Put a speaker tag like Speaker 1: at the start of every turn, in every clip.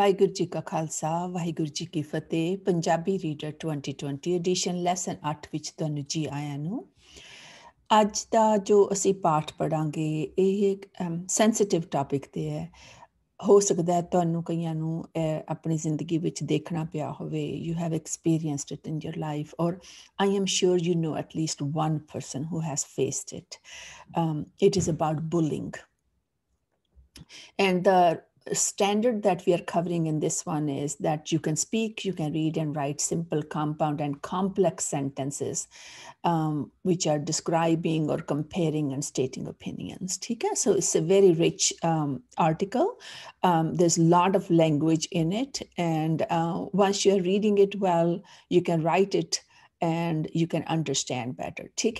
Speaker 1: ਵਾਹਿਗੁਰੂ ਜੀ ਕਾ ਖਾਲਸਾ ਵਾਹਿਗੁਰੂ ਜੀ ਕੀ ਫਤਿਹ ਪੰਜਾਬੀ ਰੀਡਰ 2020 ਐਡੀਸ਼ਨ ਲੈਸਨ 8 ਵਿੱਚ ਤੁਹਾਨੂੰ ਜੀ ਆਇਆਂ ਨੂੰ ਅੱਜ ਦਾ ਜੋ ਅਸੀਂ ਪਾਠ ਪੜਾਂਗੇ ਇਹ ਇੱਕ ਸੈਂਸਿਟਿਵ ਟਾਪਿਕ ਤੇ ਹੈ ਹੋ ਸਕਦਾ ਹੈ ਤੁਹਾਨੂੰ ਕਈਆਂ ਨੂੰ ਆਪਣੀ ਜ਼ਿੰਦਗੀ ਵਿੱਚ ਦੇਖਣਾ ਪਿਆ ਹੋਵੇ you have experienced it in your life or I am sure you know at least one person who has faced it it is about bullying and the standard that we are covering in this one is that you can speak, you can read and write simple, compound, and complex sentences, um, which are describing or comparing and stating opinions. Okay? So it's a very rich um, article. Um, there's a lot of language in it. And uh, once you're reading it well, you can write it and you can understand better Okay,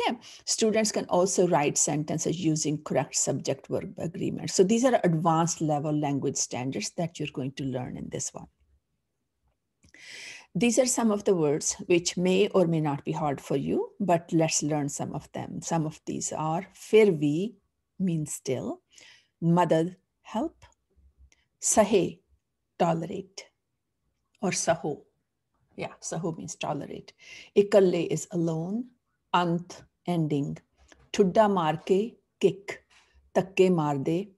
Speaker 1: students can also write sentences using correct subject verb agreement so these are advanced level language standards that you're going to learn in this one these are some of the words which may or may not be hard for you but let's learn some of them some of these are firvi means still madad help sahe tolerate or saho yeah, sahu means tolerate. Ikalle is alone. Ant, ending. Chudda marke, kick. Takke marde,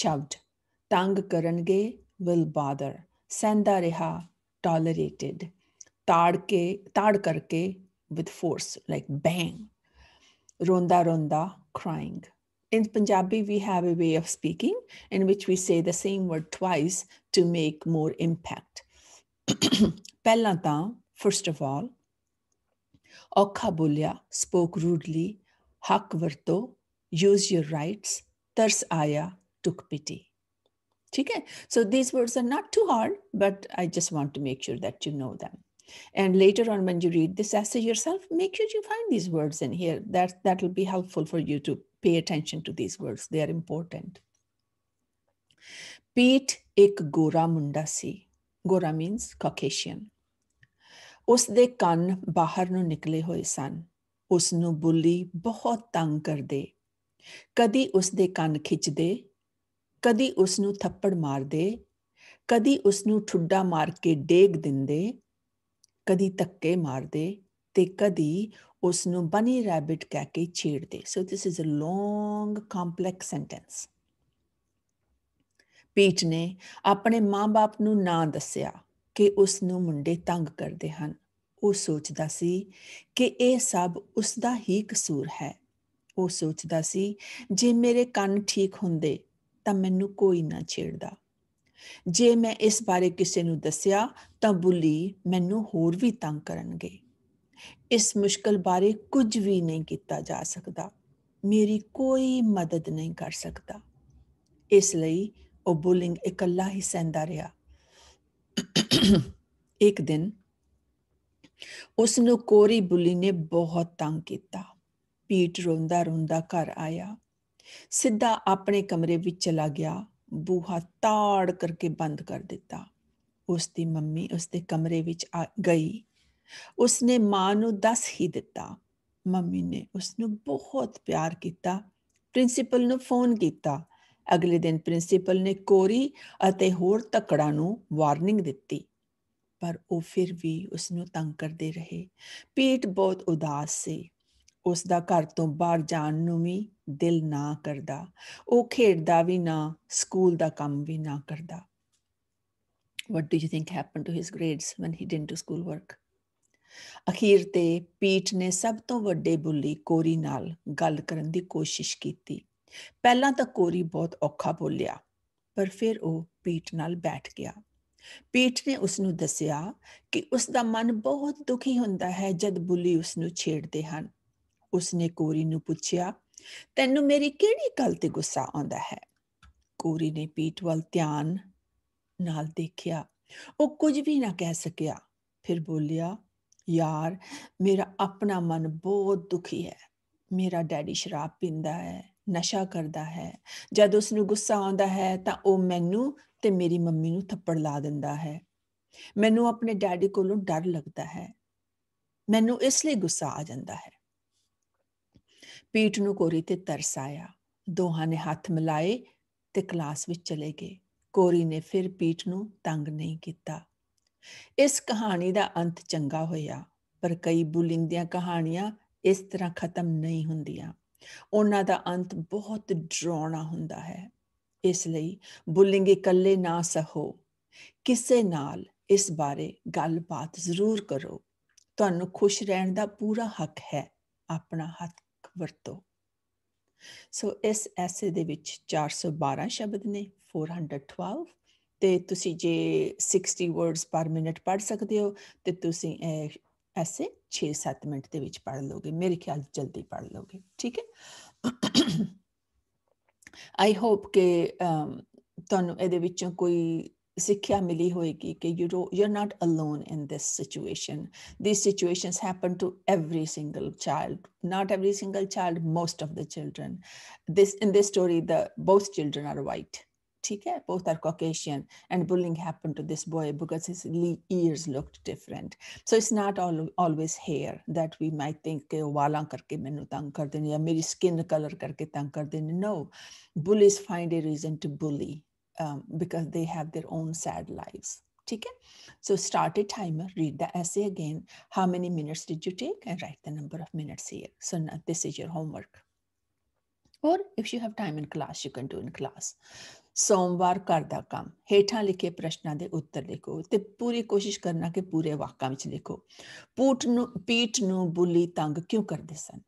Speaker 1: shoved. Tang karange, will bother. Senda reha, tolerated. Tadke, tad karke, with force, like bang. Ronda ronda, crying. In Punjabi, we have a way of speaking in which we say the same word twice to make more impact. ਪਹਿਲਾਂ ਤਾਂ first of all ਔਖਾ ਬੋਲਿਆ spoke rudely ਹੱਕ ਵਰਤੋ use your rights, tars aya took pity. Okay, so these words are not too hard, but I just want to make sure that you know them. And later on, when you read this essay yourself, make sure you find these words in here. That that will be helpful for you to pay attention to these words. They are important. Pete ek gora munda si. Gora means Caucasian ਉਸ ਦੇ ਕੰਨ ਬਾਹਰ ਨੂੰ ਨਿਕਲੇ ਹੋਏ ਸਨ ਉਸ ਨੂੰ ਬੁੱਲੀ ਬਹੁਤ ਤੰਗ ਕਰਦੇ ਕਦੀ ਉਸ ਦੇ ਕੰਨ ਖਿੱਚਦੇ ਕਦੀ ਉਸ ਨੂੰ ਥੱਪੜ ਮਾਰਦੇ ਕਦੀ ਉਸ ਨੂੰ ਠੁੱਡਾ ਮਾਰ ਕੇ ਡੇਗ ਦਿੰਦੇ ਕਦੀ ਤੱਕੇ ਮਾਰਦੇ ਤੇ ਕਦੀ ਉਸ ਨੂੰ ਬਨੀ ਰੈਬਿਟ ਕਹਿ ਕੇ ਛੇੜਦੇ so this is a long complex sentence Pete ਨੇ ਆਪਣੇ ਮਾਪੇ ਨੂੰ ਨਾ ਦੱਸਿਆ ਕਿ ਉਸ ਨੂੰ ਮੁੰਡੇ ਤੰਗ ਕਰਦੇ ਹਨ ਉਹ ਸੋਚਦਾ ਸੀ ਕਿ ਇਹ ਸਭ ਉਸ ਦਾ ਹੀ ਕਸੂਰ ਹੈ ਉਹ ਸੋਚਦਾ ਸੀ ਜੇ ਮੇਰੇ ਕੰਨ ਠੀਕ ਹੁੰਦੇ ਤਾਂ ਮੈਨੂੰ ਕੋਈ ਨਾ ਛੇੜਦਾ ਜੇ ਮੈਂ ਇਸ ਬਾਰੇ ਕਿਸੇ ਨੂੰ ਦੱਸਿਆ ਤਾਂ ਬੁੱਲੀ ਮੈਨੂੰ ਹੋਰ ਵੀ ਤੰਗ ਕਰਨਗੇ ਇਸ ਮੁਸ਼ਕਲ ਬਾਰੇ ਕੁਝ ਵੀ ਨਹੀਂ ਕੀਤਾ ਜਾ ਸਕਦਾ ਮੇਰੀ ਕੋਈ ਮਦਦ ਨਹੀਂ ਕਰ ਸਕਦਾ ਇਸ ਲਈ ਉਹ ਬੁਲਿੰਗ ਇਕੱਲਾ ਹੀ ਸਹਿੰਦਾ ਰਿਹਾ ਇੱਕ ਦਿਨ ਉਸ ਨੂੰ ਕੋਰੀ ਬੁਲੀ ਨੇ ਬਹੁਤ ਤੰਗ ਕੀਤਾ ਪੀਟ ਰੋਂਦਾ ਰੋਂਦਾ ਘਰ ਆਇਆ ਸਿੱਧਾ ਆਪਣੇ ਕਮਰੇ ਵਿੱਚ ਚਲਾ ਗਿਆ ਬੂਹਾ ਤਾੜ ਕਰਕੇ ਬੰਦ ਕਰ ਦਿੱਤਾ ਉਸ ਦੀ ਮੰਮੀ ਉਸ ਦੇ ਕਮਰੇ ਵਿੱਚ ਆ ਗਈ ਉਸ ਨੇ ਮਾਂ ਨੂੰ ਦੱਸ ਹੀ ਦਿੱਤਾ ਮੰਮੀ ਨੇ ਉਸ ਨੂੰ ਬਹੁਤ ਪਿਆਰ ਕੀਤਾ ਪ੍ਰਿੰਸੀਪਲ ਨੂੰ ਫੋਨ ਕੀਤਾ ਅਗਲੇ ਦਿਨ ਪ੍ਰਿੰਸੀਪਲ ਨੇ ਕੋਰੀ ਅਤੇ ਹੋਰ ਤਕੜਾ ਨੂੰ ਵਾਰਨਿੰਗ ਦਿੱਤੀ ਪਰ ਉਹ ਫਿਰ ਵੀ ਉਸ ਨੂੰ ਤੰਗ ਕਰਦੇ ਰਹੇ ਪੀਟ ਬਹੁਤ ਉਦਾਸ ਸੀ ਉਸ ਦਾ ਘਰ ਤੋਂ ਬਾਹਰ ਜਾਣ ਨੂੰ ਵੀ ਦਿਲ ਨਾ ਕਰਦਾ ਉਹ ਖੇਡਦਾ ਵੀ ਨਾ ਸਕੂਲ ਦਾ ਕੰਮ ਵੀ ਨਾ ਕਰਦਾ what do you think happen to his grades when he didn't do school work ਅਖੀਰ ਤੇ ਪੀਟ ਨੇ ਸਭ ਤੋਂ ਵੱਡੇ ਬੁੱਲੀ ਕੋਰੀ ਨਾਲ ਗੱਲ ਕਰਨ ਦੀ ਕੋਸ਼ਿਸ਼ ਕੀਤੀ ਪਹਿਲਾਂ ਤਾਂ ਕੋਰੀ ਬਹੁਤ ਔਖਾ ਬੋਲਿਆ ਪਰ ਫਿਰ ਉਹ ਪੀਟ ਨਾਲ ਬੈਠ ਗਿਆ ਪੀਟ ਨੇ ਉਸ ਨੂੰ ਦੱਸਿਆ ਕਿ ਉਸ ਦਾ ਮਨ ਬਹੁਤ ਦੁਖੀ ਹੁੰਦਾ ਹੈ ਜਦ ਬੁੱਲੀ ਉਸ ਨੂੰ ਛੇੜਦੇ ਹਨ ਉਸ ਨੇ ਕੋਰੀ ਨੂੰ ਪੁੱਛਿਆ ਤੈਨੂੰ ਮੇਰੀ ਕਿਹੜੀ ਗੱਲ ਤੇ ਗੁੱਸਾ ਆਉਂਦਾ ਹੈ ਕੋਰੀ ਨੇ ਪੀਟ ਵੱਲ ਧਿਆਨ ਨਾਲ ਦੇਖਿਆ ਉਹ ਕੁਝ ਵੀ ਨਾ ਕਹਿ ਸਕਿਆ ਫਿਰ ਬੋਲਿਆ ਯਾਰ ਮੇਰਾ ਆਪਣਾ ਮਨ ਬਹੁਤ ਦੁਖੀ ਹੈ ਮੇਰਾ ਡੈਡੀ ਸ਼ਰਾਬ ਪੀਂਦਾ ਹੈ ਨਸ਼ਾ ਕਰਦਾ ਹੈ ਜਦ ਉਸ ਨੂੰ ਗੁੱਸਾ ਆਉਂਦਾ ਹੈ ਤਾਂ ਉਹ ਮੈਨੂੰ ਤੇ ਮੇਰੀ ਮੰਮੀ ਨੂੰ ਥੱਪੜ ਲਾ ਦਿੰਦਾ ਹੈ ਮੈਨੂੰ ਆਪਣੇ ਡੈਡੀ ਕੋਲੋਂ ਡਰ ਲੱਗਦਾ ਹੈ ਮੈਨੂੰ ਇਸ ਲਈ ਗੁੱਸਾ ਆ ਜਾਂਦਾ ਹੈ ਪੀਠ ਨੂੰ ਕੋਰੀ ਤੇ ਤਰਸ ਆਇਆ ਦੋਹਾਂ ਨੇ ਹੱਥ ਮਿਲਾਏ ਤੇ ਕਲਾਸ ਵਿੱਚ ਚਲੇ ਗਏ ਕੋਰੀ ਨੇ ਫਿਰ ਪੀਠ ਨੂੰ ਤੰਗ ਨਹੀਂ ਕੀਤਾ ਇਸ ਕਹਾਣੀ ਦਾ ਅੰਤ ਚੰਗਾ ਹੋਇਆ ਪਰ ਕਈ ਬੁਲਿੰਗ ਦੀਆਂ ਕਹਾਣੀਆਂ ਇਸ ਤਰ੍ਹਾਂ ਖਤਮ ਨਹੀਂ ਹੁੰਦੀਆਂ ਉਹਨਾਂ ਦਾ ਅੰਤ ਬਹੁਤ ਡਰਾਉਣਾ ਹੁੰਦਾ ਹੈ ਇਸ ਲਈ ਬੁੱਲਿੰਗ ਇਕੱਲੇ ਨਾ ਸਹੋ ਕਿਸੇ ਨਾਲ ਇਸ ਬਾਰੇ ਗੱਲਬਾਤ ਜ਼ਰੂਰ ਕਰੋ ਤੁਹਾਨੂੰ ਖੁਸ਼ ਰਹਿਣ ਦਾ ਪੂਰਾ ਹੱਕ ਹੈ ਆਪਣਾ ਹੱਕ ਵਰਤੋ ਸੋ ਇਸ ਐਸੇ ਦੇ ਵਿੱਚ 412 ਸ਼ਬਦ ਨੇ 412 ਤੇ ਤੁਸੀਂ ਜੇ 60 ਵਰਡਸ ਪਰ ਮਿੰਟ ਪੜ ਸਕਦੇ ਹੋ ਤੇ ਤੁਸੀਂ ऐसे छः सत्त मिनट के ਵਿੱਚ ਪੜ ਲੋਗੇ ਮੇਰੇ ਖਿਆਲ ਜਲਦੀ ਪੜ ਲੋਗੇ ਠੀਕ ਹੈ ਆਈ ਹੋਪ ਕਿ ਤੁਹਾਨੂੰ ਇਹਦੇ ਵਿੱਚੋਂ ਕੋਈ ਸਿੱਖਿਆ ਮਿਲੀ ਹੋਏਗੀ ਕਿ you you are not alone in this situation these situations happen to every single child not every single child most of the children this in this story the both children are white Okay, both are caucasian and bullying happened to this boy because his ears looked different so it's not all, always hair that we might think ke वाला करके मैंने तंग कर देने या मेरी skin color करके तंग कर देने no bullies find a reason to bully um, because they have their own sad lives Okay, so start a timer read the essay again how many minutes did you take and write the number of minutes here so now this is your homework or if you have time in class you can do in class ਸੋਮਵਾਰ ਘਰ ਦਾ ਕੰਮ ਹੇਠਾਂ ਲਿਖੇ ਪ੍ਰਸ਼ਨਾਂ ਦੇ ਉੱਤਰ ਲਿਖੋ ਤੇ ਪੂਰੀ ਕੋਸ਼ਿਸ਼ ਕਰਨਾ ਕਿ ਪੂਰੇ ਵਾਕਾਂ ਵਿੱਚ ਲਿਖੋ ਪੂਟ ਨੂੰ ਪੀਟ ਨੂੰ ਬੁੱਲੀ ਤੰਗ ਕਿਉਂ ਕਰਦੇ ਸਨ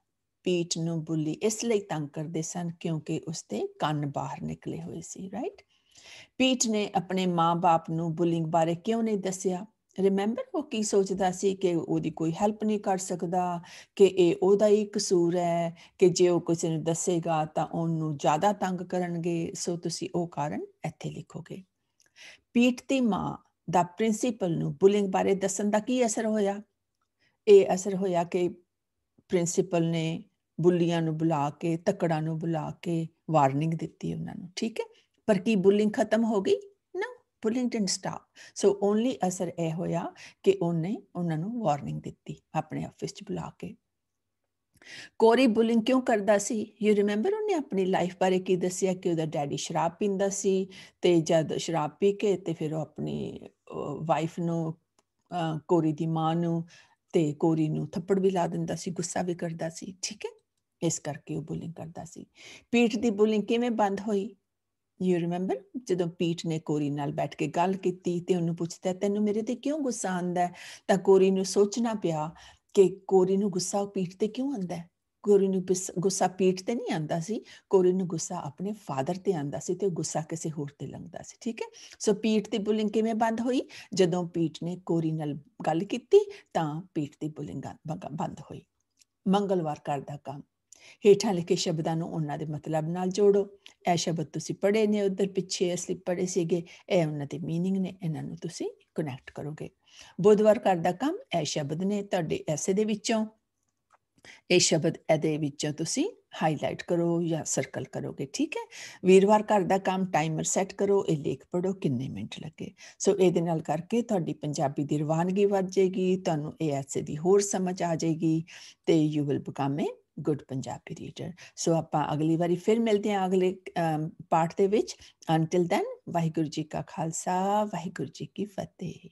Speaker 1: ਪੀਟ ਨੂੰ ਬੁੱਲੀ ਇਸ ਲਈ ਤੰਗ ਕਰਦੇ ਸਨ ਕਿਉਂਕਿ ਉਸਦੇ ਕੰਨ ਬਾਹਰ ਨਿਕਲੇ ਹੋਏ ਸੀ ਰਾਈਟ ਪੀਟ ਨੇ ਆਪਣੇ ਮਾਪੇ ਬਾਪ ਨੂੰ ਬੁਲਿੰਗ ਬਾਰੇ ਕਿਉਂ ਨਹੀਂ ਦੱਸਿਆ ਰਿਮੈਂਬਰ ਉਹ ਕੀ ਸੋਚਦਾ ਸੀ ਕਿ ਉਹਦੀ ਕੋਈ ਹੈਲਪ ਨਹੀਂ ਕਰ ਸਕਦਾ ਕਿ ਇਹ ਉਹਦਾ ਹੀ ਕਸੂਰ ਹੈ ਕਿ ਜੇ ਉਹ ਕਿਸੇ ਨੂੰ ਦੱਸੇਗਾ ਤਾਂ ਉਹਨੂੰ ਜ਼ਿਆਦਾ ਤੰਗ ਕਰਨਗੇ ਸੋ ਤੁਸੀਂ ਉਹ ਕਾਰਨ ਇੱਥੇ ਲਿਖੋਗੇ ਪੀਟ ਦੀ ਮਾਂ ਦਾ ਪ੍ਰਿੰਸੀਪਲ ਨੂੰ ਬੁਲਿੰਗ ਬਾਰੇ ਦੱਸਣ ਦਾ ਕੀ ਅਸਰ ਹੋਇਆ ਇਹ ਅਸਰ ਹੋਇਆ ਕਿ ਪ੍ਰਿੰਸੀਪਲ ਨੇ ਬੁੱਲੀਆਂ ਨੂੰ ਬੁਲਾ ਕੇ ਤਕੜਾ ਨੂੰ ਬੁਲਾ ਕੇ ਵਾਰਨਿੰਗ ਦਿੱਤੀ ਉਹਨਾਂ ਨੂੰ ਠੀਕ ਹੈ ਪਰ ਕੀ ਬੁੱਲਿੰਗ ਖਤਮ ਹੋ ਗਈ ਪੁਲਿੰਗ ਇਨ ਸਟਾਪ ਸੋ ਓਨਲੀ ਅਸਰ ਇਹ ਹੋਇਆ ਕਿ ਉਹਨੇ ਉਹਨਾਂ ਨੂੰ ਵਾਰਨਿੰਗ ਦਿੱਤੀ ਆਪਣੇ ਆਫਿਸ 'ਚ ਬੁਲਾ ਕੇ ਕੋਰੀ ਬੁਲਿੰਗ ਕਿਉਂ ਕਰਦਾ ਸੀ ਯੂ ਰਿਮੈਂਬਰ ਉਹਨੇ ਆਪਣੀ ਲਾਈਫ ਬਾਰੇ ਕੀ ਦੱਸਿਆ ਕਿ ਉਹਦਾ ਡੈਡੀ ਸ਼ਰਾਬ ਪੀਂਦਾ ਸੀ ਤੇ ਜਦ ਸ਼ਰਾਬ ਪੀ ਕੇ ਤੇ ਫਿਰ ਉਹ ਆਪਣੀ ਵਾਈਫ ਨੂੰ ਕੋਰੀ ਦੀ ਮਾਂ ਨੂੰ ਤੇ ਕੋਰੀ ਨੂੰ ਥੱਪੜ ਵੀ ਲਾ ਦਿੰਦਾ ਸੀ ਗੁੱਸਾ ਵੀ ਕਰਦਾ ਸੀ ਠੀਕ ਹੈ ਇਸ ਕਰਕੇ ਉਹ ਬੁਲਿੰਗ ਕਰਦਾ ਸੀ ਪੀਠ ਦੀ ਬੁਲਿੰਗ ਕਿਵੇਂ ਬੰਦ ਹੋਈ ਯੂ ਰਿਮੈਂਬਰ ਜਦੋਂ ਪੀਟ ਨੇ ਕੋਰੀ ਨਾਲ ਬੈਠ ਕੇ ਗੱਲ ਕੀਤੀ ਤੇ ਉਹਨੂੰ ਪੁੱਛਦਾ ਤੈਨੂੰ ਮੇਰੇ ਤੇ ਕਿਉਂ ਗੁੱਸਾ ਆਂਦਾ ਤਾਂ ਕੋਰੀ ਨੂੰ ਸੋਚਣਾ ਪਿਆ ਕਿ ਕੋਰੀ ਨੂੰ ਗੁੱਸਾ ਪੀਟ ਤੇ ਕਿਉਂ ਆਂਦਾ ਕੋਰੀ ਨੂੰ ਗੁੱਸਾ ਪੀਟ ਤੇ ਨਹੀਂ ਆਂਦਾ ਸੀ ਕੋਰੀ ਨੂੰ ਗੁੱਸਾ ਆਪਣੇ ਫਾਦਰ ਤੇ ਆਂਦਾ ਸੀ ਤੇ ਗੁੱਸਾ ਕਿਸੇ ਹੋਰ ਤੇ ਲੰਗਦਾ ਸੀ ਠੀਕ ਹੈ ਸੋ ਪੀਟ ਦੀ ਬੁਲਿੰਗ ਕਿਵੇਂ ਬੰਦ ਹੋਈ ਜਦੋਂ ਪੀਟ ਨੇ ਕੋਰੀ ਨਾਲ ਗੱਲ ਕੀਤੀ ਤਾਂ ਪੀਟ ਦੀ ਬੁਲਿੰਗ ਬੰਦ ਹੋਈ ਮੰਗਲਵਾਰ ਕਰਦਾ ਕੰਮ ਹੇਠਾਂ ਲਿਖੇ ਸ਼ਬਦਾਂ ਨੂੰ ਉਹਨਾਂ ਦੇ ਮਤਲਬ ਨਾਲ ਜੋੜੋ ਇਹ ਸ਼ਬਦ ਤੁਸੀਂ ਪੜ੍ਹੇ ਨੇ ਉਧਰ ਪਿੱਛੇ ਅਸਲੀ ਪੜ੍ਹੇ ਸੀਗੇ ਇਹ ਉਹਨਾਂ ਦੇ मीनिंग ਨੇ ਇਹਨਾਂ ਨੂੰ ਤੁਸੀਂ ਕਨੈਕਟ ਕਰੋਗੇ ਬੁੱਧਵਾਰ ਕਰਦਾ ਕੰਮ ਇਹ ਸ਼ਬਦ ਨੇ ਤੁਹਾਡੇ ਐਸੇ ਦੇ ਵਿੱਚੋਂ ਇਹ ਸ਼ਬਦ ਇਹਦੇ ਵਿੱਚੋਂ ਤੁਸੀਂ ਹਾਈਲਾਈਟ ਕਰੋ ਜਾਂ ਸਰਕਲ ਕਰੋਗੇ ਠੀਕ ਹੈ ਵੀਰਵਾਰ ਘਰ ਦਾ ਕੰਮ ਟਾਈਮਰ ਸੈੱਟ ਕਰੋ ਇਹ ਲੇਖ ਪੜੋ ਕਿੰਨੇ ਮਿੰਟ ਲੱਗੇ ਸੋ ਇਹਦੇ ਨਾਲ ਕਰਕੇ ਤੁਹਾਡੀ ਪੰਜਾਬੀ ਦੀ ਰਵਾਨਗੀ ਵੱਧ ਜਾਏਗੀ ਤੁਹਾਨੂੰ ਇਹ ਐਸੇ ਦੀ ਹੋਰ ਸਮਝ ਆ ਜਾਏਗੀ ਤੇ you will become a good Punjabi reader so ਆਪਾਂ ਅਗਲੀ ਵਾਰੀ ਫਿਰ ਮਿਲਦੇ ਹਾਂ ਅਗਲੇ ਪਾਰਟ ਦੇ ਵਿੱਚ ਅੰਟਿਲ ਦੈਨ ਵਾਹਿਗੁਰੂ ਜੀ ਕਾ ਖਾਲਸਾ ਵਾਹਿਗੁਰੂ ਜੀ ਕੀ ਫਤਿਹ